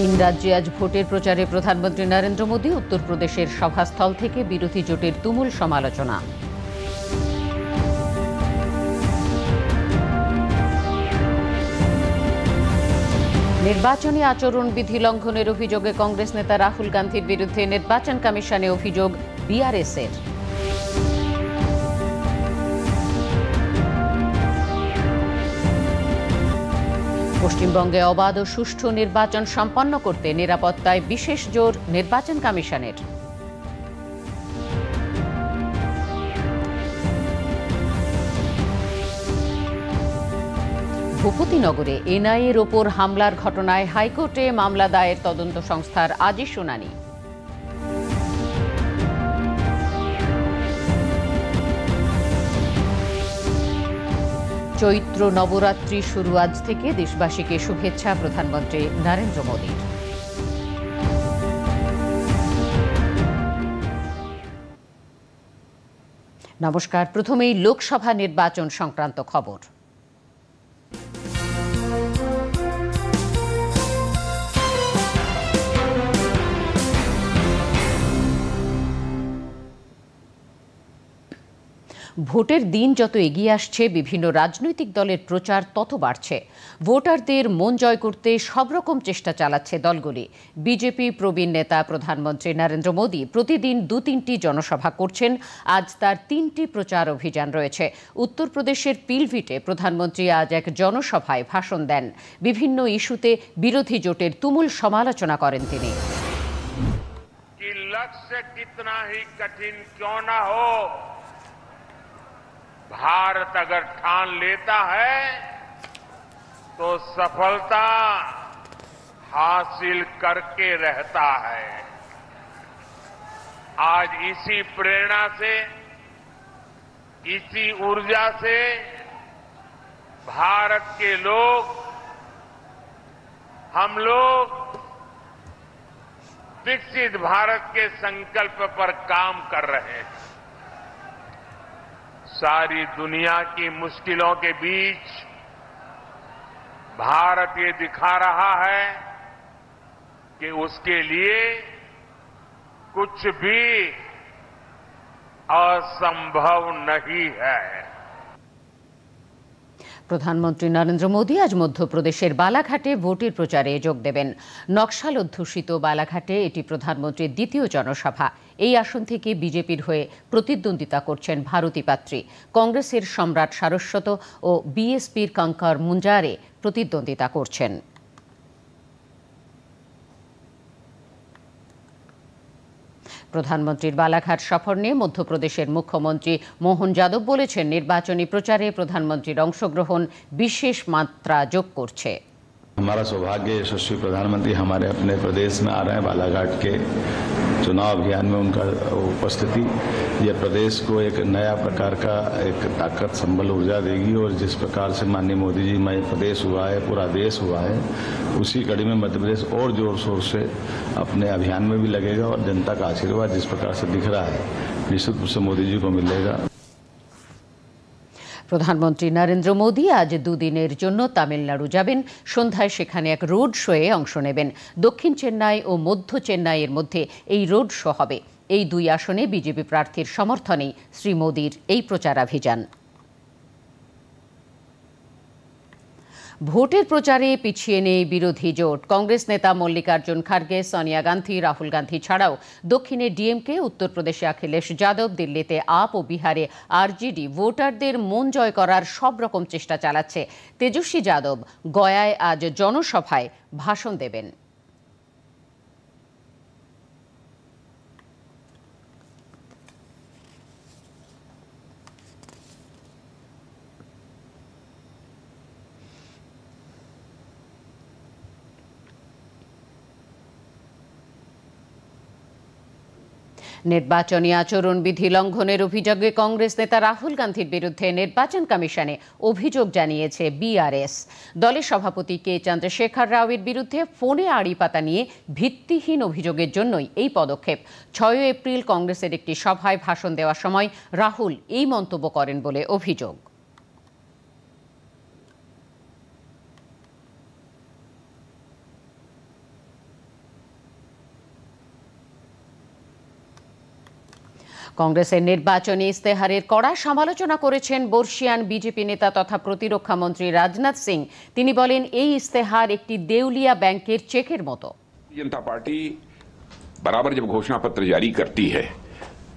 তিন রাজ্যে আজ ভোটের প্রচারে প্রধানমন্ত্রী নরেন্দ্র মোদী উত্তরপ্রদেশের সভাস্থল থেকে বিরোধী জোটের তুমুল সমালোচনা নির্বাচনী আচরণবিধি লঙ্ঘনের অভিযোগে কংগ্রেস নেতা রাহুল গান্ধীর বিরুদ্ধে নির্বাচন কমিশনে অভিযোগ বিআরএসের এর পশ্চিমবঙ্গে অবাধ ও সুষ্ঠু নির্বাচন সম্পন্ন করতে নিরাপত্তায় বিশেষ জোর নির্বাচন কমিশনের ভূপতিনগরে এনআইএর ওপর হামলার ঘটনায় হাইকোর্টে মামলা দায়ের তদন্ত সংস্থার আজই শুনানি চৈত্র নবরাত্রি শুরু আজ থেকে দেশবাসীকে শুভেচ্ছা প্রধানমন্ত্রী নরেন্দ্র মোদী নমস্কার প্রথমেই লোকসভা নির্বাচন সংক্রান্ত খবর ভোটের দিন যত এগিয়ে আসছে বিভিন্ন রাজনৈতিক দলের প্রচার তত বাড়ছে ভোটারদের মন জয় করতে সব রকম চেষ্টা চালাচ্ছে দলগুলি বিজেপি প্রবীণ নেতা প্রধানমন্ত্রী নরেন্দ্র মোদী প্রতিদিন দু তিনটি জনসভা করছেন আজ তার তিনটি প্রচার অভিযান রয়েছে উত্তরপ্রদেশের পিলভিটে প্রধানমন্ত্রী আজ এক জনসভায় ভাষণ দেন বিভিন্ন ইস্যুতে বিরোধী জোটের তুমুল সমালোচনা করেন তিনি लक्ष्य कितना ही कठिन क्यों ना हो भारत अगर ठान लेता है तो सफलता हासिल करके रहता है आज इसी प्रेरणा से इसी ऊर्जा से भारत के लोग हम लोग विकसित भारत के संकल्प पर काम कर रहे हैं सारी दुनिया की मुश्किलों के बीच भारत ये दिखा रहा है कि उसके लिए कुछ भी असंभव नहीं है প্রধানমন্ত্রী নরেন্দ্র মোদী আজ মধ্যপ্রদেশের বালাঘাটে ভোটের প্রচারে যোগ দেবেন নকশাল অধ্যুষিত বালাঘাটে এটি প্রধানমন্ত্রীর দ্বিতীয় জনসভা এই আসন থেকে বিজেপির হয়ে প্রতিদ্বন্দ্বিতা করছেন ভারতী পাত্রী কংগ্রেসের সম্রাট সারস্বত ও বিএসপির কাঙ্কার মুঞ্জারে প্রতিদ্বন্দ্বিতা করছেন প্রধানমন্ত্রীর বালাঘাট সফর নিয়ে মধ্যপ্রদেশের মুখ্যমন্ত্রী মোহন যাদব বলেছেন নির্বাচনী প্রচারে প্রধানমন্ত্রীর অংশগ্রহণ বিশেষ মাত্রা যোগ করছে हमारा सौभाग्य यशस्वी प्रधानमंत्री हमारे अपने प्रदेश में आ रहे हैं बालाघाट के चुनाव अभियान में उनका उपस्थिति यह प्रदेश को एक नया प्रकार का एक ताकत संबल ऊर्जा देगी और जिस प्रकार से माननीय मोदी जी मध्य प्रदेश हुआ है पूरा देश हुआ है उसी कड़ी में मध्य प्रदेश और जोर शोर से अपने अभियान में भी लगेगा और जनता का आशीर्वाद जिस प्रकार से दिख रहा है निश्चित रूप से मोदी जी को मिलेगा প্রধানমন্ত্রী নরেন্দ্র মোদী আজ দুদিনের জন্য তামিলনাড়ু যাবেন সন্ধ্যায় সেখানে এক রোড শোয়ে অংশ নেবেন দক্ষিণ চেন্নাই ও মধ্য চেন্নাইয়ের মধ্যে এই রোড শো হবে এই দুই আসনে বিজেপি প্রার্থীর সমর্থনেই শ্রী মোদীর এই প্রচারাভিযান ভোটের প্রচারে পিছিয়ে নেই বিরোধী জোট কংগ্রেস নেতা মল্লিকার্জুন খার্গে সোনিয়া গান্ধী রাহুল গান্ধী ছাড়াও দক্ষিণে ডিএমকে উত্তরপ্রদেশে অখিলেশ যাদব দিল্লিতে আপ ও বিহারে আরজিডি ভোটারদের মন জয় করার সব রকম চেষ্টা চালাচ্ছে তেজস্বী যাদব গয়ায় আজ জনসভায় ভাষণ দেবেন নির্বাচনী আচরণবিধি লঙ্ঘনের অভিযোগে কংগ্রেস নেতা রাহুল গান্ধীর বিরুদ্ধে নির্বাচন কমিশনে অভিযোগ জানিয়েছে বিআরএস দলের সভাপতি কে চন্দ্রশেখর রাওয়ের বিরুদ্ধে ফোনে আড়ি পাতা নিয়ে ভিত্তিহীন অভিযোগের জন্যই এই পদক্ষেপ ছয় এপ্রিল কংগ্রেসের একটি সভায় ভাষণ দেওয়ার সময় রাহুল এই মন্তব্য করেন বলে অভিযোগ কংগ্রেসের নির্বাচনী ইস্তেহারের কড়া সমালোচনা করেছেন বর্ষিয়ান বিজেপি নেতা তথা প্রতিরক্ষা মন্ত্রী রাজনাথ সিং তিনি বলেন এই ইস্তেহার একটি দেউলিয়া ব্যাংকের চেকের মতো जनता पार्टी बराबर जब घोषणा पत्र जारी करती है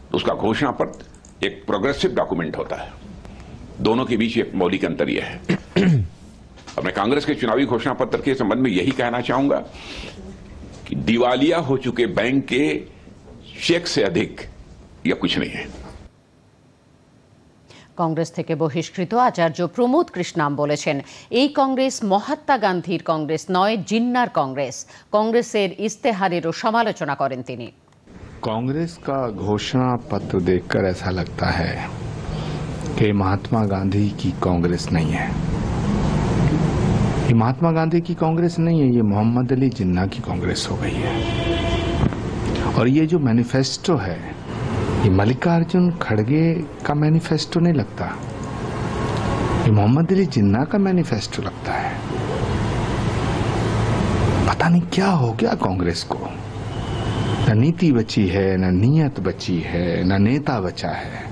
तो उसका घोषणा पत्र एक प्रोग्रेसिव डॉक्यूमेंट होता है दोनों के बीच एक मौलिक अंतर यह है अब मैं कांग्रेस के चुनावी घोषणा पत्र के संबंध में यही कहना चाहूंगा कि दिवालिया हो चुके बैंक के चेक से अधिक या कुछ नहीं है কংগ্রেস থেকে বহিষ্কৃত আচার্য প্রমোদ কৃষ্ণাম বলেছেন এই কংগ্রেস মহাত্মা গান্ধীর কংগ্রেস নয় জিন্নার কংগ্রেস কংগ্রেসের ইস্তেহারেরও সমালোচনা করেন তিনি कांग्रेस का घोषणा पत्र देखकर ऐसा लगता है कि महात्मा गांधी की कांग्रेस नहीं है ये महात्मा गांधी की कांग्रेस नहीं है ये मोहम्मद अली जिन्ना की कांग्रेस हो गई है और ये जो मैनिफेस्टो है ये मल्लिकार्जुन खड़गे का मैनिफेस्टो नहीं लगता ये मोहम्मद अली जिन्ना का मैनिफेस्टो लगता है पता नहीं क्या हो गया कांग्रेस को न नीति बची है न नीयत बची है न नेता बचा है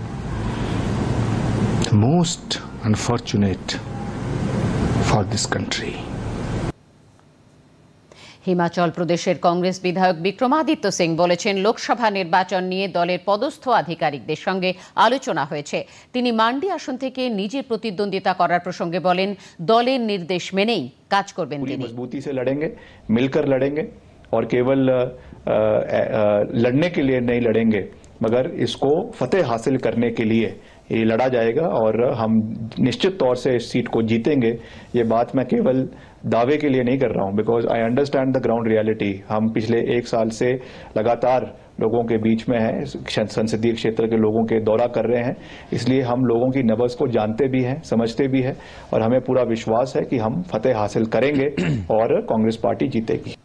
most unfortunate for this country Himachal প্রদেশের কংগ্রেস বিধায়ক বিক্রমাদিত্য সিং বলেছেন লোকসভা নির্বাচন নিয়ে দলের পদস্থ আধিকারিকদের সঙ্গে আলোচনা হয়েছে তিনি মান্ডি আসন থেকে নিজের প্রতিদ্বন্দ্বিতা করার প্রসঙ্গে বলেন দলের নির্দেশ মেনেই কাজ করবেন তিনি और केवल लड़ने के लिए नहीं लड़ेंगे मगर इसको फतेह हासिल करने के लिए ये लड़ा जाएगा और हम निश्चित तौर से इस सीट को जीतेंगे ये बात मैं केवल दावे के लिए नहीं कर रहा हूँ because I understand the ground reality हम पिछले एक साल से लगातार लोगों के बीच में हैं संसदीय क्षेत्र के लोगों के दौरा कर रहे हैं इसलिए हम लोगों की नबस को जानते भी हैं समझते भी हैं और हमें पूरा विश्वास है कि हम फतेह हासिल करेंगे और कांग्रेस पार्टी जीतेगी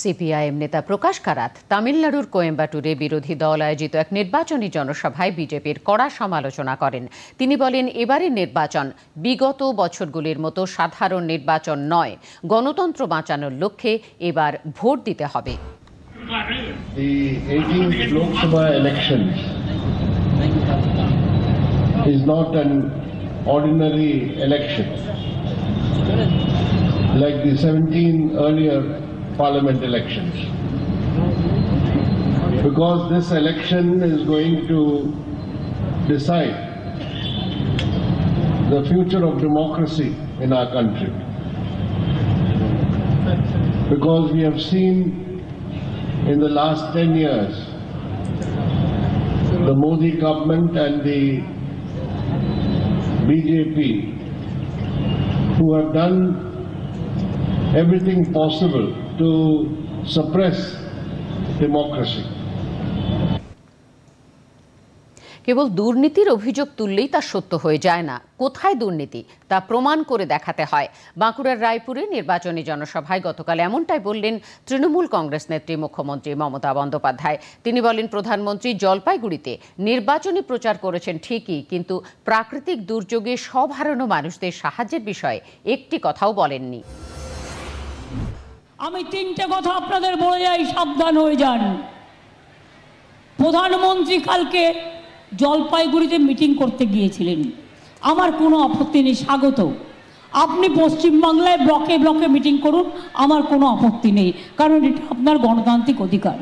সিপিআইএম নেতা প্রকাশ কারাত তামিলনাড়ুর কোয়েম্বাটুরে বিরোধী দল আয়োজিত এক নির্বাচনী জনসভায় বিজেপির কড়া সমালোচনা করেন তিনি বলেন এবারের নির্বাচন বিগত বছরগুলির মতো সাধারণ নির্বাচন নয় গণতন্ত্র বাঁচানোর লক্ষ্যে এবার ভোট দিতে হবে Like the 17 earlier parliament elections. Because this election is going to decide the future of democracy in our country. Because we have seen in the last 10 years the Modi government and the BJP who have done everything possible to suppress democracy. কেবল দুর্নীতির অভিযোগ তুললেই তা সত্য হয়ে যায় না কোথায় দুর্নীতি তা প্রমাণ করে দেখাতে হয় বাঁকুড়ার রায়পুরে নির্বাচনী জনসভায় গতকাল এমনটাই বললেন তৃণমূল কংগ্রেস নেত্রী মুখ্যমন্ত্রী মমতা বন্দ্যোপাধ্যায় তিনি বলেন প্রধানমন্ত্রী জলপাইগুড়িতে নির্বাচনী প্রচার করেছেন ঠিকই কিন্তু প্রাকৃতিক দুর্যোগে সব হারানো মানুষদের সাহায্যের বিষয়ে একটি কথাও বলেননি আমি তিনটে কথা আপনাদের বলে যাই সাবধান হয়ে যান প্রধানমন্ত্রী কালকে জলপাইগুড়িতে মিটিং করতে গিয়েছিলেন আমার কোনো আপত্তি নেই স্বাগত আপনি পশ্চিমবাংলায় ব্লকে ব্লকে মিটিং করুন আমার কোনো আপত্তি নেই কারণ এটা আপনার গণতান্ত্রিক অধিকার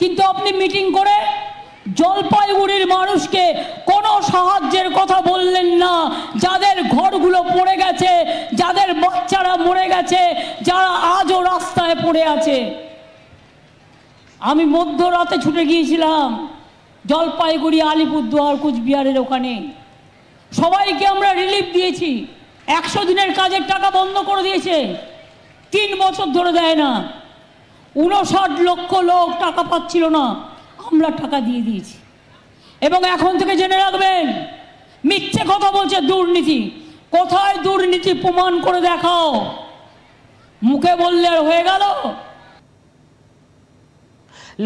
কিন্তু আপনি মিটিং করে জলপাইগুড়ির মানুষকে কোনো সাহায্যের কথা বললেন না যাদের ঘরগুলো পড়ে গেছে যাদের বাচ্চারা মরে গেছে যারা আজও রাস্তায় পড়ে আছে আমি মধ্যরাতে ছুটে গিয়েছিলাম জলপাইগুড়ি আলিপুরদুয়ার কুচবিহারের ওখানে সবাইকে আমরা রিলিফ দিয়েছি একশো দিনের কাজের টাকা বন্ধ করে দিয়েছে তিন বছর ধরে দেয় না উনষাট লক্ষ লোক টাকা পাচ্ছিল না আমরা টাকা দিয়ে দিয়েছি এবং এখন থেকে জেনে রাখবেন মিথ্যে কথা বলছে দুর্নীতি কোথায় দুর্নীতি প্রমাণ করে দেখাও মুখে বললে আর হয়ে গেল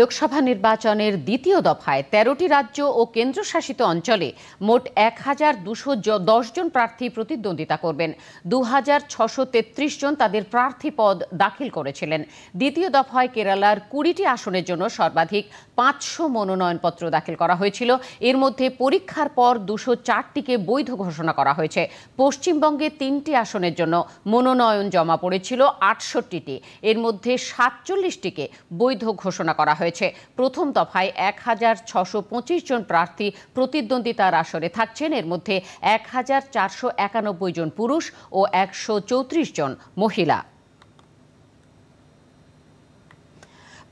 লোকসভা নির্বাচনের দ্বিতীয় দফায় তেরোটি রাজ্য ও কেন্দ্রশাসিত অঞ্চলে মোট এক হাজার দুশো জন প্রার্থী প্রতিদ্বন্দ্বিতা করবেন দু হাজার ছশো তেত্রিশ জন তাদের প্রার্থী পদ দাখিল করেছিলেন দ্বিতীয় দফায় কেরালার কুড়িটি আসনের জন্য সর্বাধিক পাঁচশো মনোনয়নপত্র দাখিল করা হয়েছিল এর মধ্যে পরীক্ষার পর দুশো চারটিকে বৈধ ঘোষণা করা হয়েছে পশ্চিমবঙ্গে তিনটি আসনের জন্য মনোনয়ন জমা পড়েছিল আটষট্টিটি এর মধ্যে সাতচল্লিশটিকে বৈধ ঘোষণা করা হয়েছে প্রথম দফায় এক হাজার ছশো পঁচিশ জন প্রার্থী প্রতিদ্বন্দ্বিতার আসরে থাকছেন এর মধ্যে এক হাজার চারশো একানব্বই জন পুরুষ ও একশো চৌত্রিশ জন মহিলা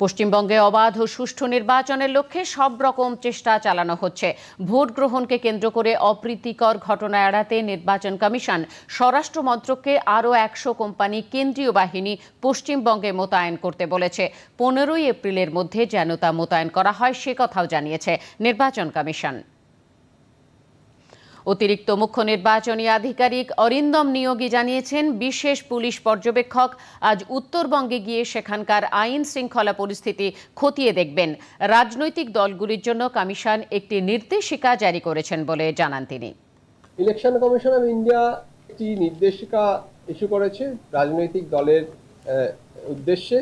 পশ্চিমবঙ্গে অবাধ ও সুষ্ঠু নির্বাচনের লক্ষ্যে সব রকম চেষ্টা চালানো হচ্ছে ভোট গ্রহণকে কেন্দ্র করে অপ্রীতিকর ঘটনা এড়াতে নির্বাচন কমিশন স্বরাষ্ট্র মন্ত্রককে আরও একশো কোম্পানি কেন্দ্রীয় বাহিনী পশ্চিমবঙ্গে মোতায়েন করতে বলেছে পনেরোই এপ্রিলের মধ্যে যেন তা মোতায়েন করা হয় সে কথাও জানিয়েছে নির্বাচন কমিশন অতিরিক্ত মুখ্য নির্বাচনী আধিকারিক অরিন্দম নিয়োগী জানিয়েছেন বিশেষ পুলিশ পর্যবেক্ষক আজ উত্তরবঙ্গে গিয়ে সেখানকার আইন শৃঙ্খলা পরিস্থিতি খতিয়ে দেখবেন রাজনৈতিক দলগুলির জন্য কমিশন একটি নির্দেশিকা জারি করেছেন বলে জানান তিনি ইলেকশন কমিশন অফ ইন্ডিয়া একটি নির্দেশিকা ইস্যু করেছে রাজনৈতিক দলের উদ্দেশ্যে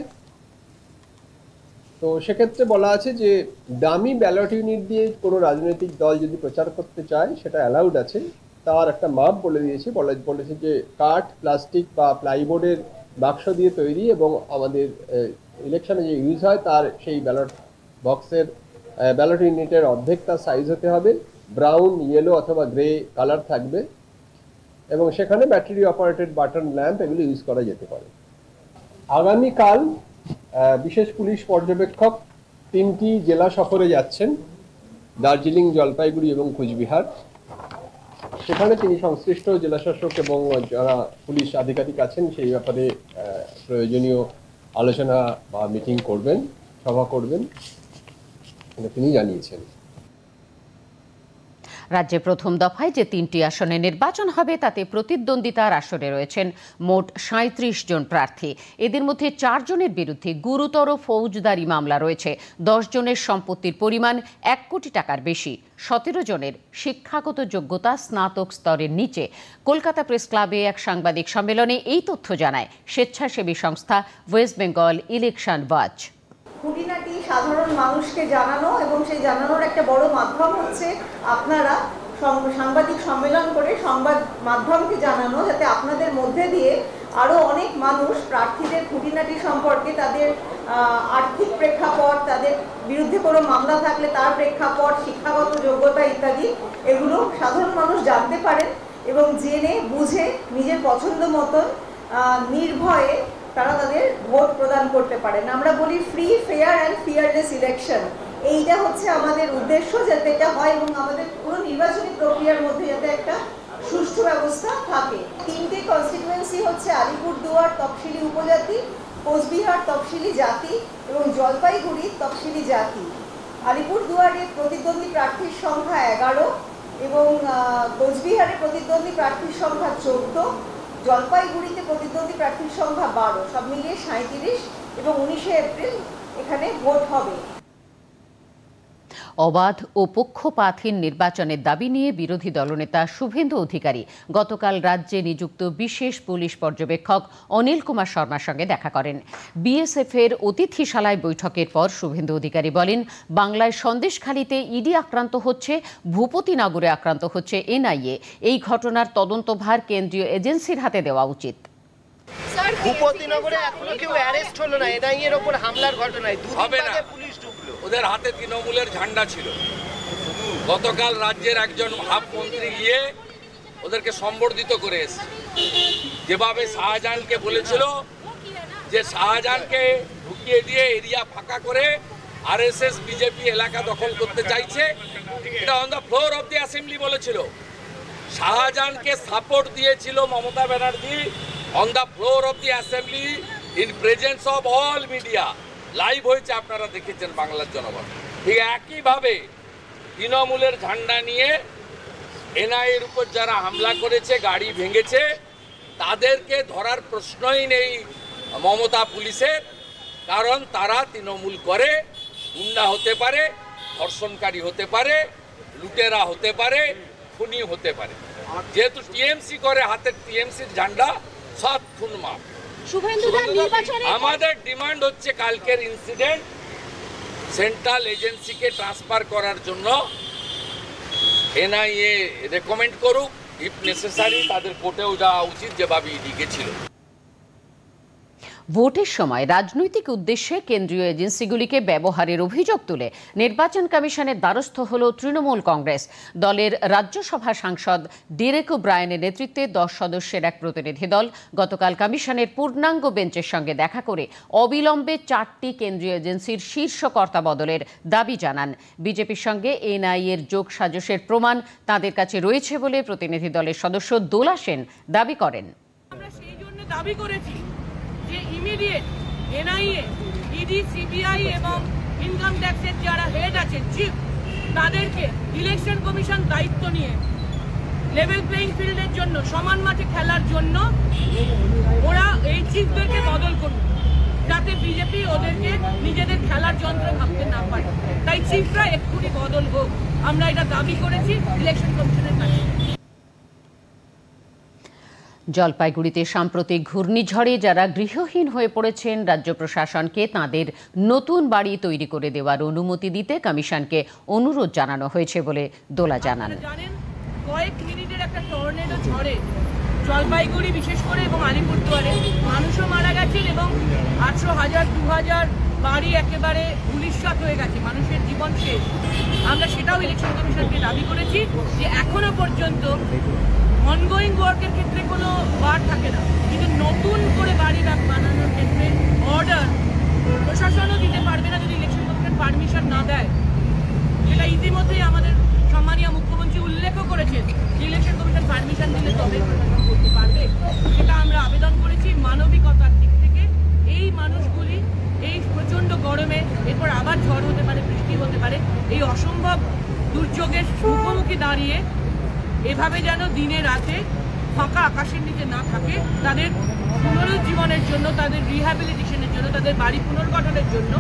তো সেক্ষেত্রে বলা আছে যে দামি ব্যালট ইউনিট দিয়ে কোনো রাজনৈতিক দল যদি প্রচার করতে চায় সেটা অ্যালাউড আছে তার একটা মাপ বলে দিয়েছে বলে বলেছে যে কাঠ প্লাস্টিক বা প্লাইবোর্ডের বাক্স দিয়ে তৈরি এবং আমাদের ইলেকশনে যে ইউজ হয় তার সেই ব্যালট বক্সের ব্যালট ইউনিটের অর্ধেক তার সাইজ হতে হবে ব্রাউন ইয়েলো অথবা গ্রে কালার থাকবে এবং সেখানে ব্যাটারি অপারেটেড বাটন ল্যাম্প এগুলো ইউজ করা যেতে পারে আগামীকাল বিশেষ পুলিশ পর্যবেক্ষক তিনটি জেলা সফরে যাচ্ছেন দার্জিলিং জলপাইগুড়ি এবং কুচবিহার সেখানে তিনি সংশ্লিষ্ট জেলাশাসক এবং যারা পুলিশ আধিকারিক আছেন সেই ব্যাপারে প্রয়োজনীয় আলোচনা বা মিটিং করবেন সভা করবেন তিনি জানিয়েছেন রাজ্যে প্রথম দফায় যে তিনটি আসনে নির্বাচন হবে তাতে প্রতিদ্বন্দ্বিতার আসনে রয়েছেন মোট সাঁত্রিশ জন প্রার্থী এদের মধ্যে চারজনের বিরুদ্ধে গুরুতর ফৌজদারি মামলা রয়েছে দশ জনের সম্পত্তির পরিমাণ এক কোটি টাকার বেশি সতেরো জনের শিক্ষাগত যোগ্যতা স্নাতক স্তরের নিচে কলকাতা প্রেস ক্লাবে এক সাংবাদিক সম্মেলনে এই তথ্য জানায় স্বেচ্ছাসেবী সংস্থা ওয়েস্ট বেঙ্গল ইলেকশন ওয়াচ খুঁটিনাটি সাধারণ মানুষকে জানানো এবং সেই জানানোর একটা বড় মাধ্যম হচ্ছে আপনারা সাংবাদিক সম্মেলন করে সংবাদ মাধ্যমকে জানানো যাতে আপনাদের মধ্যে দিয়ে আরও অনেক মানুষ প্রার্থীদের খুঁটিনাটি সম্পর্কে তাদের আর্থিক প্রেক্ষাপট তাদের বিরুদ্ধে কোনো মামলা থাকলে তার প্রেক্ষাপট শিক্ষাগত যোগ্যতা ইত্যাদি এগুলো সাধারণ মানুষ জানতে পারেন এবং জেনে বুঝে নিজের পছন্দ মতন নির্ভয়ে তারা তাদের ভোট প্রদান করতে পারেন আমরা বলি free fair and fearless election এইটা হচ্ছে আমাদের উদ্দেশ্য যাতে এটা হয় এবং আমাদের পুরো নির্বাচনী প্রক্রিয়ার মধ্যে যাতে একটা সুষ্ঠু ব্যবস্থা থাকে তিনটি কনস্টিটুয়েন্সি হচ্ছে আলিপুরদুয়ার তফসিলি উপজাতি কোচবিহার তফসিলি জাতি এবং জলপাইগুড়ি তফসিলি জাতি আলিপুরদুয়ারে প্রতিদ্বন্দ্বী প্রার্থীর সংখ্যা এগারো এবং কোচবিহারে প্রতিদ্বন্দ্বী প্রার্থীর সংখ্যা চোদ্দ জলপাইগুড়িতে প্রতিদ্বন্দ্বী প্রার্থীর সংখ্যা বারো সব মিলিয়ে সাঁত্রিশ এবং উনিশে এপ্রিল এখানে ভোট হবে অবাধ ও পক্ষপাতহীন নির্বাচনের দাবি নিয়ে বিরোধী দলনেতা শুভেন্দু অধিকারী গতকাল রাজ্যে নিযুক্ত বিশেষ পুলিশ পর্যবেক্ষক অনিল কুমার শর্মার সঙ্গে দেখা করেন বিএসএফ এর অতিথিশালায় বৈঠকের পর শুভেন্দু অধিকারী বলেন বাংলায় সন্দেশখালিতে ইডি আক্রান্ত হচ্ছে ভূপতিনগরে আক্রান্ত হচ্ছে এনআইএ এই ঘটনার তদন্তভার কেন্দ্রীয় এজেন্সির হাতে দেওয়া উচিত ভূপতিনগরে এখনো কেউ অ্যারেস্ট হলো না এনআইএর ওপর হামলার ঘটনায় দুদিন আগে পুলিশ ওদের হাতে তৃণমূলের ঝান্ডা ছিল গতকাল রাজ্যের একজন হাফ মন্ত্রী গিয়ে ওদেরকে সম্বর্ধিত করে এসছে যেভাবে শাহজাহানকে বলেছিল যে শাহজাহানকে ঢুকিয়ে দিয়ে এরিয়া ফাঁকা করে এস বিজেপি এলাকা দখল করতে চাইছে এটা on the floor of the assembly বলেছিল শাহজাহানকে সাপোর্ট দিয়েছিল Mamata Banerjee on the floor of the assembly in presence of all media live হয়েছে আপনারা দেখেছেন বাংলার জনগণ ঠিক একইভাবে তৃণমূলের ঝান্ডা নিয়ে এর উপর যারা হামলা করেছে গাড়ি ভেঙেছে তাদেরকে ধরার প্রশ্নই নেই মমতা পুলিশের কারণ তারা তৃণমূল করে গুন্ডা হতে পারে ধর্ষণকারী হতে পারে লুটেরা হতে পারে খুনি হতে পারে যেহেতু টিএমসি করে হাতের টিএমসির ঝান্ডা সব খুন মাফ আমাদের ডিমান্ড হচ্ছে কালকের ইনসিডেন্ট সেন্ট্রাল এজেন্সিকে ট্রান্সফার করার জন্য এনআইএ রেকমেন্ড করুক ইফ নেসেসারি তাদের কোর্টেও যাওয়া উচিত যেভাবে ইডিকে ছিল ভোটের সময় রাজনৈতিক উদ্দেশ্যে কেন্দ্রীয় এজেন্সিগুলিকে ব্যবহারের অভিযোগ তুলে নির্বাচন কমিশনের দ্বারস্থ হল তৃণমূল কংগ্রেস দলের রাজ্যসভা সাংসদ ডেরেকো ব্রায়নের নেতৃত্বে দশ সদস্যের এক প্রতিনিধি দল গতকাল কমিশনের পূর্ণাঙ্গ বেঞ্চের সঙ্গে দেখা করে অবিলম্বে চারটি কেন্দ্রীয় এজেন্সির শীর্ষ কর্তা বদলের দাবি জানান বিজেপির সঙ্গে এনআইএর যোগ সাজসের প্রমাণ তাদের কাছে রয়েছে বলে প্রতিনিধি দলের সদস্য দোলা সেন দাবি করেন আমরা সেই জন্য দাবি করেছি যে ইমিডিয়েট এনআইএ ইডি সিবিআই এবং ইনকাম ট্যাক্সের যারা হেড আছে চিফ তাদেরকে ইলেকশন কমিশন দায়িত্ব নিয়ে লেভেল প্লেইং ফিল্ডের জন্য সমান মাঠে খেলার জন্য ওরা এই চিফদেরকে বদল করুন যাতে বিজেপি ওদেরকে নিজেদের খেলার যন্ত্র ভাবতে না পারে তাই চিফরা এক্ষুনি বদল হোক আমরা এটা দাবি করেছি ইলেকশন কমিশনের জলপাইগুড়িতে সাম্প্রতিক ঘূর্ণিঝড়ে যারা গৃহহীন হয়ে পড়েছেন রাজ্য প্রশাসনকে তাঁদের নতুন বাড়ি তৈরি করে দেওয়ার অনুমতি দিতে কমিশনকে অনুরোধ জানানো হয়েছে বলে দোলা জানান জলপাইগুড়ি বিশেষ করে এবং আলিপুরদুয়ারে মানুষও মারা গেছেন এবং আটশো হাজার দু হাজার বাড়ি একেবারে উলিশাত হয়ে গেছে মানুষের জীবন শেষ আমরা সেটাও ইলেকশন কমিশনকে দাবি করেছি যে এখনো পর্যন্ত অনগোয়িং ওয়ার্কের ক্ষেত্রে কোনো বার থাকে না কিন্তু নতুন করে বাড়ি বানানোর ক্ষেত্রে অর্ডার প্রশাসনও দিতে পারবে না যদি ইলেকশন কমিশন পারমিশন না দেয় সেটা ইতিমধ্যেই আমাদের সম্মানীয় মুখ্যমন্ত্রী উল্লেখও করেছেন যে ইলেকশন কমিশন পারমিশন দিলে তবে করতে পারবে সেটা আমরা আবেদন করেছি মানবিকতার দিক থেকে এই মানুষগুলি এই প্রচণ্ড গরমে এরপর আবার ঝড় হতে পারে বৃষ্টি হতে পারে এই অসম্ভব দুর্যোগের মুখোমুখি দাঁড়িয়ে এভাবে যেন দিনে রাতে ফাঁকা আকাশের নিচে না থাকে তাদের পুনরুজ্জীবনের জন্য তাদের রিহ্যাবিলিটেশনের জন্য তাদের বাড়ি পুনর্গঠনের জন্য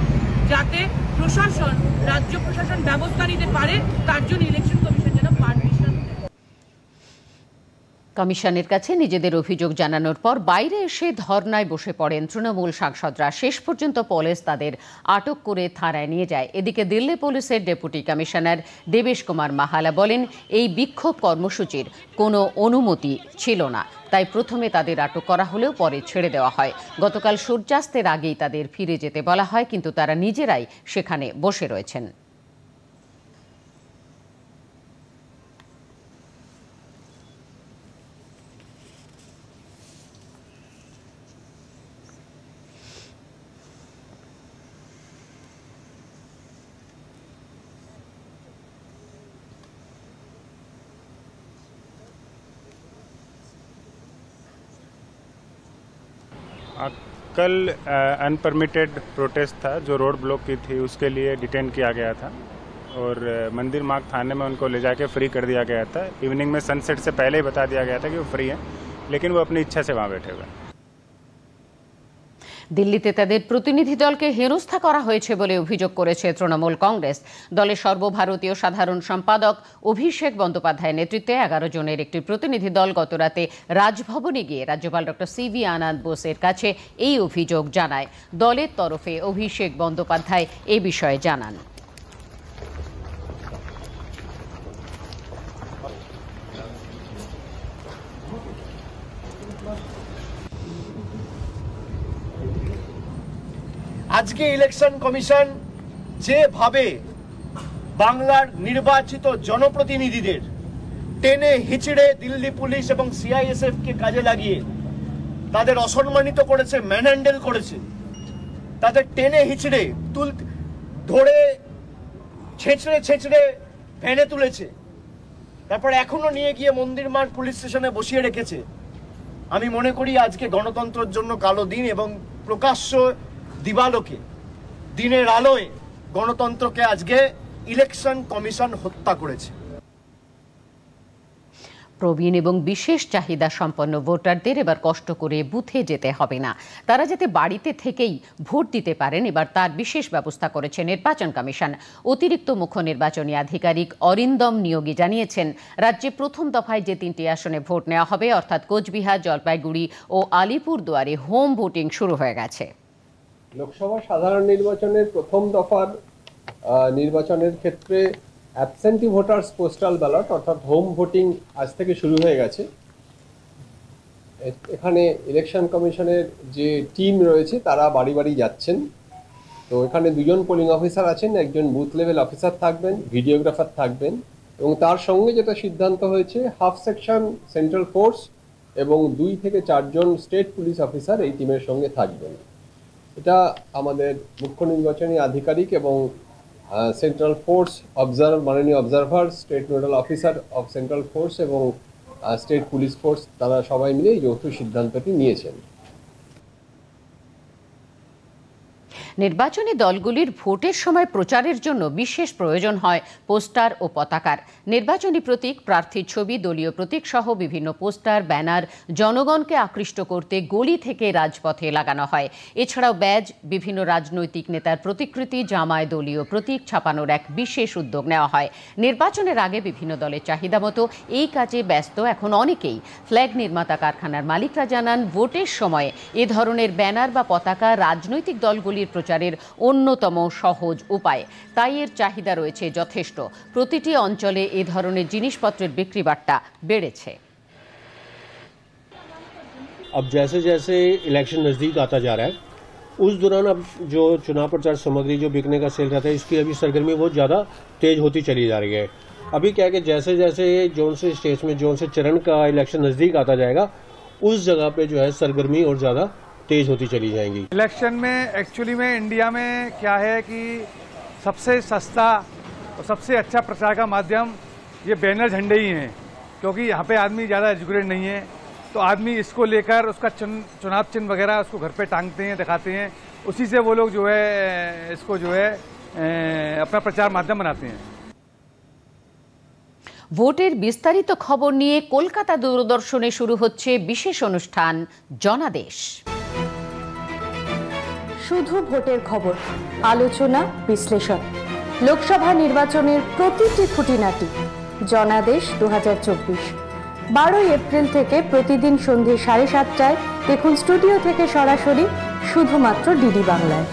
যাতে প্রশাসন রাজ্য প্রশাসন ব্যবস্থা নিতে পারে তার জন্য ইলেকশন কমিশনের কাছে নিজেদের অভিযোগ জানানোর পর বাইরে এসে ধর্নায় বসে পড়েন তৃণমূল সাংসদরা শেষ পর্যন্ত পুলিশ তাদের আটক করে থানায় নিয়ে যায় এদিকে দিল্লি পুলিশের ডেপুটি কমিশনার দেবেশ কুমার মাহালা বলেন এই বিক্ষোভ কর্মসূচির কোনো অনুমতি ছিল না তাই প্রথমে তাদের আটক করা হলেও পরে ছেড়ে দেওয়া হয় গতকাল সূর্যাস্তের আগেই তাদের ফিরে যেতে বলা হয় কিন্তু তারা নিজেরাই সেখানে বসে রয়েছেন कल अनपरमिटेड प्रोटेस्ट था जो रोड ब्लॉक की थी उसके लिए डिटेन किया गया था और मंदिर मार्ग थाने में उनको ले जाके फ्री कर दिया गया था इवनिंग में सनसेट से पहले ही बता दिया गया था कि वो फ्री हैं लेकिन वो अपनी इच्छा से वहाँ बैठे हुए हैं দিল্লিতে তাদের প্রতিনিধি দলকে হেনস্থা করা হয়েছে বলে অভিযোগ করেছে তৃণমূল কংগ্রেস দলের সর্বভারতীয় সাধারণ সম্পাদক অভিষেক বন্দ্যোপাধ্যায়ের নেতৃত্বে এগারো জনের একটি প্রতিনিধি দল গতরাতে রাজভবনে গিয়ে রাজ্যপাল ডক্টর সি ভি আনন্দ বোসের কাছে এই অভিযোগ জানায় দলের তরফে অভিষেক বন্দ্যোপাধ্যায় এ বিষয়ে জানান আজকে ইলেকশন কমিশন যেভাবে বাংলার নির্বাচিত জনপ্রতিনিধিদের টেনে হিচড়ে দিল্লি পুলিশ এবং সিআইএসএফকে কাজে লাগিয়ে তাদের অসম্মানিত করেছে ম্যানহ্যান্ডেল করেছে তাদের টেনে হিচড়ে তুল ধরে ছেঁচড়ে ছেঁচড়ে ফেনে তুলেছে তারপর এখনো নিয়ে গিয়ে মন্দির মার পুলিশ স্টেশনে বসিয়ে রেখেছে আমি মনে করি আজকে গণতন্ত্রের জন্য কালো দিন এবং প্রকাশ্য দিবালোকে দিনের আলোয় গণতন্ত্রকে আজকে ইলেকশন কমিশন হত্যা করেছে প্রবীণ এবং বিশেষ চাহিদা সম্পন্ন ভোটারদের এবার কষ্ট করে বুথে যেতে হবে না তারা যাতে বাড়িতে থেকেই ভোট দিতে পারেন এবার তার বিশেষ ব্যবস্থা করেছে নির্বাচন কমিশন অতিরিক্ত মুখ্য নির্বাচনী আধিকারিক অরিন্দম নিয়োগী জানিয়েছেন রাজ্যে প্রথম দফায় যে তিনটি আসনে ভোট নেওয়া হবে অর্থাৎ কোচবিহার জলপাইগুড়ি ও আলিপুরদুয়ারে হোম ভোটিং শুরু হয়ে গেছে লোকসভা সাধারণ নির্বাচনের প্রথম দফার নির্বাচনের ক্ষেত্রে অ্যাবসেন্টি ভোটার্স পোস্টাল ব্যালট অর্থাৎ হোম ভোটিং আজ থেকে শুরু হয়ে গেছে এখানে ইলেকশন কমিশনের যে টিম রয়েছে তারা বাড়ি বাড়ি যাচ্ছেন তো এখানে দুজন পোলিং অফিসার আছেন একজন বুথ লেভেল অফিসার থাকবেন ভিডিওগ্রাফার থাকবেন এবং তার সঙ্গে যেটা সিদ্ধান্ত হয়েছে হাফ সেকশন সেন্ট্রাল ফোর্স এবং দুই থেকে চারজন স্টেট পুলিশ অফিসার এই টিমের সঙ্গে থাকবেন এটা আমাদের মুখ্য নির্বাচনী আধিকারিক এবং সেন্ট্রাল ফোর্স অবজার্ভ মাননীয় observer state nodal officer of central force এবং স্টেট পুলিশ ফোর্স তারা সবাই মিলে এই যৌথ সিদ্ধান্তটি নিয়েছেন নির্বাচনী দলগুলির ভোটের সময় প্রচারের জন্য বিশেষ প্রয়োজন হয় পোস্টার ও পতাকার নির্বাচনী প্রতীক প্রার্থীর ছবি দলীয় প্রতীক সহ বিভিন্ন পোস্টার ব্যানার জনগণকে আকৃষ্ট করতে গলি থেকে রাজপথে লাগানো হয় এছাড়াও ব্যাজ বিভিন্ন রাজনৈতিক নেতার প্রতিকৃতি জামায় দলীয় প্রতীক ছাপানোর এক বিশেষ উদ্যোগ নেওয়া হয় নির্বাচনের আগে বিভিন্ন দলের চাহিদা মতো এই কাজে ব্যস্ত এখন অনেকেই ফ্ল্যাগ নির্মাতা কারখানার মালিকরা জানান ভোটের সময় এ ধরনের ব্যানার বা পতাকা রাজনৈতিক দলগুলির প্রচার পাচারের অন্যতম সহজ উপায় তাই এর চাহিদা রয়েছে যথেষ্ট প্রতিটি অঞ্চলে এ ধরনের জিনিসপত্রের বিক্রি বাট্টা বেড়েছে अब जैसे जैसे इलेक्शन नज़दीक आता जा रहा है उस दौरान अब जो चुनाव प्रचार सामग्री जो बिकने का सेल रहता है इसकी अभी सरगर्मी बहुत ज़्यादा तेज़ होती चली जा रही है अभी क्या है कि जैसे जैसे जोन से स्टेट्स में जोन से चरण का इलेक्शन नज़दीक आता जाएगा उस जगह पे जो है सरगर्मी और ज़्यादा तेज होती चली जाएंगी इलेक्शन में एक्चुअली में इंडिया में क्या है कि सबसे सस्ता और सबसे अच्छा प्रचार का माध्यम ये बैनर झंडे ही हैं क्योंकि यहाँ पे आदमी ज़्यादा एजुकेटेड नहीं है तो आदमी इसको लेकर उसका चुन चुनाव चिन्ह वगैरह उसको घर पे टांगते हैं दिखाते हैं उसी से वो लोग जो है इसको जो है अपना प्रचार माध्यम बनाते हैं ভোটের বিস্তারিত খবর নিয়ে কলকাতা দূরদর্শনে শুরু হচ্ছে বিশেষ অনুষ্ঠান জনাদেশ শুধু ভোটের খবর আলোচনা বিশ্লেষণ লোকসভা নির্বাচনের প্রতিটি খুঁটিনাটি জনাদেশ দু হাজার চব্বিশ বারোই এপ্রিল থেকে প্রতিদিন সন্ধে সাড়ে সাতটায় দেখুন স্টুডিও থেকে সরাসরি শুধুমাত্র ডিডি বাংলায়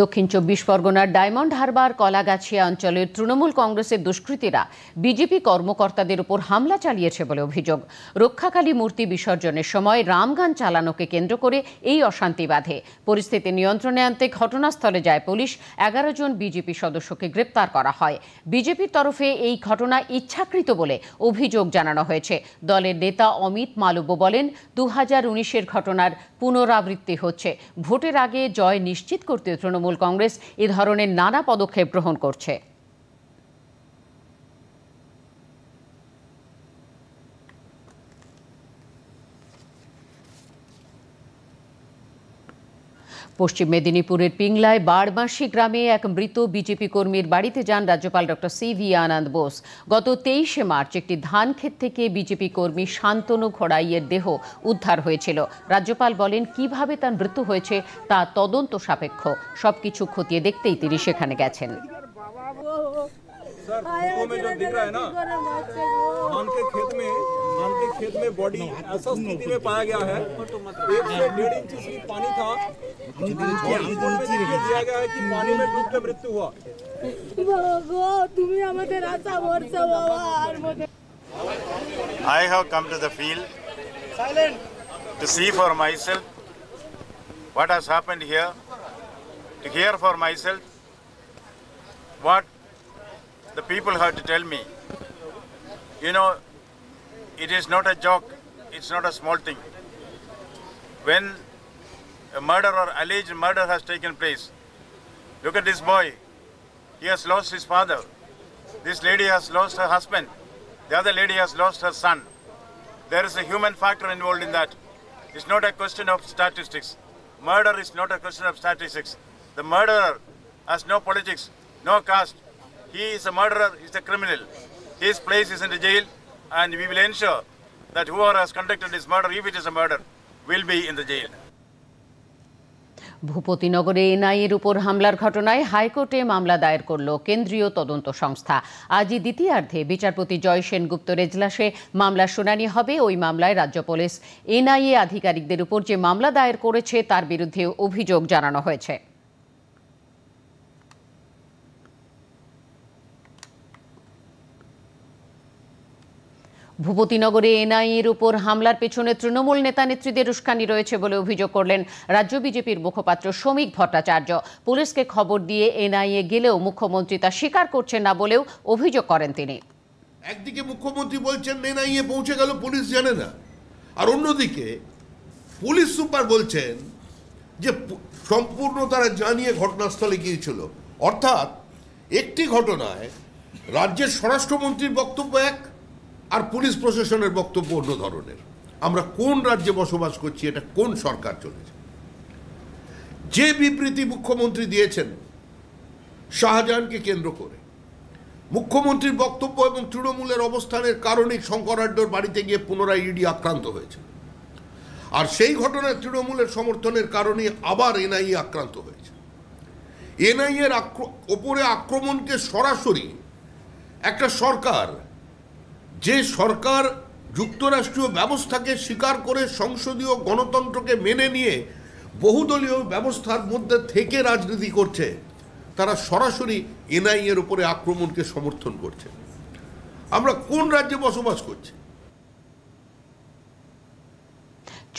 দক্ষিণ চব্বিশ পরগনার ডায়মন্ড হারবার কলাগাছিয়া অঞ্চলের তৃণমূল কংগ্রেসের দুষ্কৃতীরা বিজেপি কর্মকর্তাদের উপর হামলা চালিয়েছে বলে অভিযোগ রক্ষাকালী মূর্তি বিসর্জনের সময় রামগান চালানোকে কেন্দ্র করে এই অশান্তি বাধে পরিস্থিতি নিয়ন্ত্রণে আনতে ঘটনাস্থলে যায় পুলিশ এগারো জন বিজেপি সদস্যকে গ্রেপ্তার করা হয় বিজেপির তরফে এই ঘটনা ইচ্ছাকৃত বলে অভিযোগ জানানো হয়েছে দলের নেতা অমিত মালব্য বলেন দু হাজার ঘটনার পুনরাবৃত্তি হচ্ছে ভোটের আগে জয় নিশ্চিত করতে তৃণমূল তৃণমূল কংগ্রেস এ ধরনের নানা পদক্ষেপ গ্রহণ করছে পশ্চিম মেদিনীপুরের পিংলায় বারমাসি গ্রামে এক মৃত বিজেপি কর্মীর বাড়িতে যান রাজ্যপাল doctor C V Ananda Bose গত তেইশে মার্চ একটি ধান ক্ষেত থেকে বিজেপি কর্মী শান্তনু ঘোড়াইয়ের দেহ উদ্ধার হয়েছিল রাজ্যপাল বলেন কিভাবে তার মৃত্যু হয়েছে তা তদন্ত সাপেক্ষ সবকিছু খতিয়ে দেখতেই তিনি সেখানে গেছেন में जो दिख रहा है ना धान के खेत में धान के खेत में बॉडी ऐसा स्थिति में पाया गया है एक से डेढ़ इंच पानी था दिया गया है कि पानी में डूब के मृत्यु हुआ I have come to the field Silent. to see for myself what has happened here, to hear for myself what the people have to tell me. You know, It is not a joke. It's not a small thing. When a murder or alleged murder has taken place, look at this boy. He has lost his father. This lady has lost her husband. The other lady has lost her son. There is a human factor involved in that. It's not a question of statistics. Murder is not a question of statistics. The murderer has no politics, no caste. He is a murderer, he's a criminal. His place is in the jail, and we will ensure that whoever has conducted this murder, if it is a murder, will be in the jail. ভূপতিনগরে এনআইএর উপর হামলার ঘটনায় হাইকোর্টে মামলা দায়ের করল কেন্দ্রীয় তদন্ত সংস্থা আজই দ্বিতীয়ার্ধে বিচারপতি জয় সেনগুপ্ত রেজলাসে মামলার শুনানি হবে ওই মামলায় রাজ্য পুলিশ এনআইএ আধিকারিকদের উপর যে মামলা দায়ের করেছে তার বিরুদ্ধে অভিযোগ জানানো হয়েছে ভূপতিনগরে এনআইএর উপর হামলার পেছনে তৃণমূল নেতা নেত্রীদের উস্কানি রয়েছে বলে অভিযোগ করলেন রাজ্য বিজেপির মুখপাত্র শ্রমিক ভট্টাচার্য পুলিশকে খবর দিয়ে এনআইএ গেলেও মুখ্যমন্ত্রী তা স্বীকার করছেন না বলেও অভিযোগ করেন তিনি একদিকে মুখ্যমন্ত্রী বলছেন এনআইএ পৌঁছে গেল পুলিশ জানে না আর অন্যদিকে পুলিশ সুপার বলছেন যে সম্পূর্ণ তারা জানিয়ে ঘটনাস্থলে গিয়েছিল অর্থাৎ একটি ঘটনায় রাজ্যের স্বরাষ্ট্রমন্ত্রীর বক্তব্য এক আর পুলিশ প্রশাসনের বক্তব্য অন্য ধরনের আমরা কোন রাজ্যে বসবাস করছি এটা কোন সরকার চলেছে যে বিবৃতি মুখ্যমন্ত্রী দিয়েছেন শাহজাহানকে কেন্দ্র করে মুখ্যমন্ত্রীর বক্তব্য এবং তৃণমূলের অবস্থানের কারণে শঙ্করাড্ডর বাড়িতে গিয়ে পুনরায় ইডি আক্রান্ত হয়েছে আর সেই ঘটনায় তৃণমূলের সমর্থনের কারণে আবার এনআইএ আক্রান্ত হয়েছে এনআইএর ওপরে আক্রমণকে সরাসরি একটা সরকার যে সরকার যুক্তরাষ্ট্রীয় ব্যবস্থাকে স্বীকার করে সংসদীয় গণতন্ত্রকে মেনে নিয়ে বহুদলীয় ব্যবস্থার মধ্যে থেকে রাজনীতি করছে তারা সরাসরি এনআইএর উপরে আক্রমণকে সমর্থন করছে আমরা কোন রাজ্যে বসবাস করছি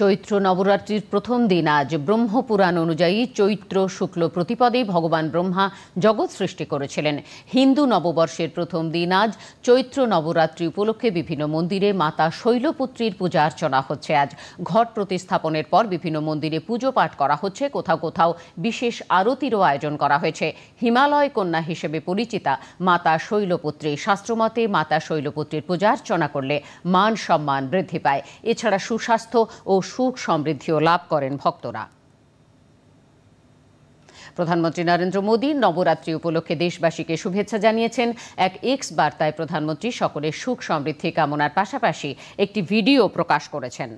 চৈত্র নবরাত্রির প্রথম দিন আজ ব্রহ্মপুরাণ অনুযায়ী চৈত্র শুক্ল প্রতিপদে ভগবান ব্রহ্মা জগৎ সৃষ্টি করেছিলেন হিন্দু নববর্ষের প্রথম দিন আজ চৈত্র নবরাত্রি উপলক্ষে বিভিন্ন মন্দিরে মাতা শৈলপুত্রীর পূজা অর্চনা হচ্ছে আজ ঘট প্রতিস্থাপনের পর বিভিন্ন মন্দিরে পুজো পাঠ করা হচ্ছে কোথাও কোথাও বিশেষ আরতিরও আয়োজন করা হয়েছে হিমালয় কন্যা হিসেবে পরিচিতা মাতা শৈলপুত্রী শাস্ত্রমতে মাতা শৈলপুত্রীর পূজা অর্চনা করলে মান সম্মান বৃদ্ধি পায় এছাড়া সুস্বাস্থ্য ও সুখ সমৃদ্ধিও লাভ করেন ভক্তরা প্রধানমন্ত্রী নরেন্দ্র মোদী নবরাত্রি উপলক্ষে দেশবাসীকে শুভেচ্ছা জানিয়েছেন এক এক্স বার্তায় প্রধানমন্ত্রী সকলের সুখ সমৃদ্ধি কামনার পাশাপাশি একটি ভিডিও প্রকাশ করেছেন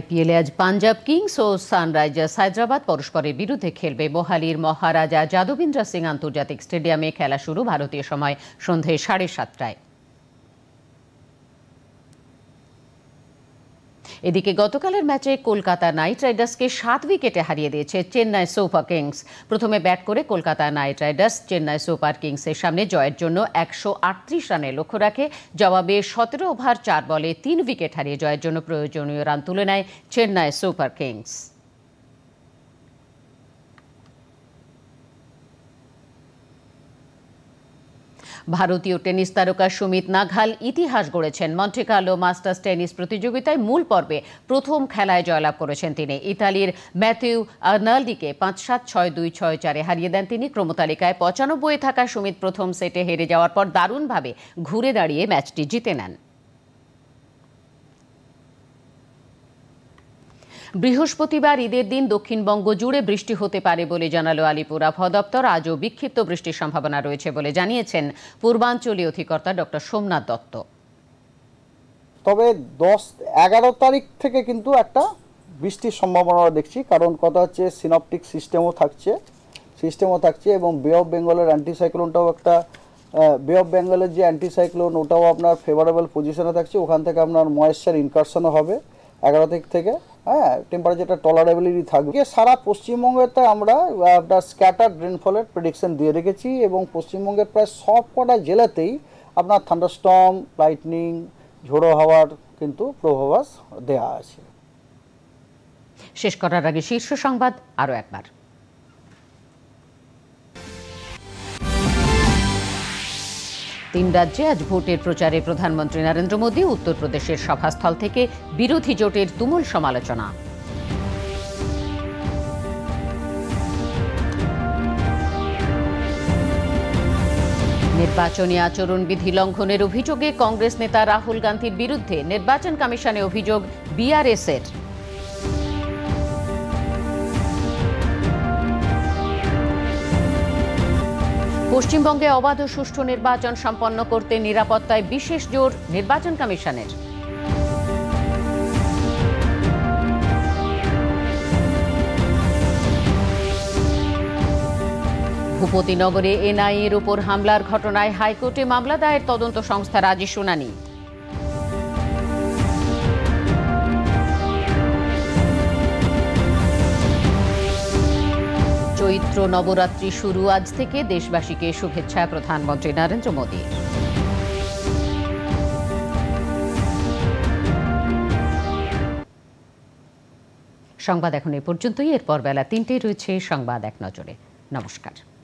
আইপিএলে আজ পাঞ্জাব কিংস ও সানরাইজার্স হায়দ্রাবাদ পরস্পরের বিরুদ্ধে খেলবে মোহালির মহারাজা যাদবিন্দ্রা সিং আন্তর্জাতিক স্টেডিয়ামে খেলা শুরু ভারতীয় সময় সন্ধে সাড়ে সাতটায় এদিকে গতকালের ম্যাচে কলকাতা নাইট রাইডার্সকে সাত উইকেটে হারিয়ে দিয়েছে চেন্নাই সুপার কিংস প্রথমে ব্যাট করে Kolkata Knight Riders Chennai Super কিংসের সামনে জয়ের জন্য একশো আটত্রিশ রানে লক্ষ্য রাখে জবাবে সতেরো ওভার চার বলে তিন উইকেট হারিয়ে জয়ের জন্য প্রয়োজনীয় রান তুলে নেয় চেন্নাই সুপার কিংস ভারতীয় টেনিস তারকা সুমিত নাঘাল ইতিহাস গড়েছেন মন্ট্রিকালো মাস্টার্স টেনিস প্রতিযোগিতায় মূল পর্বে প্রথম খেলায় জয়লাভ করেছেন তিনি ইতালির ম্যাথিউ আর্নাল্ডিকে পাঁচ সাত ছয় দুই ছয় চারে হারিয়ে দেন তিনি ক্রমতালিকায় পঁচানব্বই থাকা সুমিত প্রথম সেটে হেরে যাওয়ার পর দারুণভাবে ঘুরে দাঁড়িয়ে ম্যাচটি জিতে নেন বৃহস্পতিবার ঈদের দিন দক্ষিণবঙ্গ জুড়ে বৃষ্টি হতে পারে বলে জানালো আলিপুর আবহাওয়া দপ্তর আজও বিক্ষিপ্ত বৃষ্টির সম্ভাবনা রয়েছে বলে জানিয়েছেন পূর্বাঞ্চলীয় অধিকর্তা ডক্টর সোমনাথ দত্ত তবে দশ এগারো তারিখ থেকে কিন্তু একটা বৃষ্টির সম্ভাবনা দেখছি কারণ কথা হচ্ছে সিনপটিক সিস্টেমও থাকছে সিস্টেমও থাকছে এবং বে অফ বেঙ্গলের অ্যান্টিসাইক্লোনটাও একটা বে অফ বেঙ্গলের যে অ্যান্টিসাইক্লোন ওটাও আপনার ফেভারেবল পজিশনে থাকছে ওখান থেকে আপনার ময়েশ্চার ইনকারশনও হবে এগারো তারিখ থেকে হ্যাঁ টেম্পারেচারটা টলারেবিলিটি থাকবে সারা পশ্চিমবঙ্গেতে আমরা আপনার স্ক্যাটার রেনফলের প্রেডিকশন দিয়ে রেখেছি এবং পশ্চিমবঙ্গের প্রায় সব কটা জেলাতেই আপনার থান্ডারস্টম লাইটনিং ঝোড়ো হওয়ার কিন্তু প্রভাবাস দেয়া আছে শেষ করার আগে শীর্ষ সংবাদ আরও একবার তিন রাজ্যে আজ ভোটের প্রচারে প্রধানমন্ত্রী নরেন্দ্র মোদী উত্তরপ্রদেশের সভাস্থল থেকে বিরোধী জোটের তুমুল সমালোচনা নির্বাচনী আচরণবিধি লঙ্ঘনের অভিযোগে কংগ্রেস নেতা রাহুল গান্ধীর বিরুদ্ধে নির্বাচন কমিশনে অভিযোগ বিআরএসের এর পশ্চিমবঙ্গে অবাধ ও সুষ্ঠু নির্বাচন সম্পন্ন করতে নিরাপত্তায় বিশেষ জোর নির্বাচন কমিশনের ভূপতিনগরে এনআইএর ওপর হামলার ঘটনায় হাইকোর্টে মামলা দায়ের তদন্ত সংস্থার আজই শুনানি চৈত্র নবরাত্রি শুরু আজ থেকে দেশবাসীকে শুভেচ্ছা প্রধানমন্ত্রী নরেন্দ্র মোদী সংবাদ এখন এ পর্যন্তই এরপর বেলা তিনটেই রয়েছে সংবাদ এক নজরে নমস্কার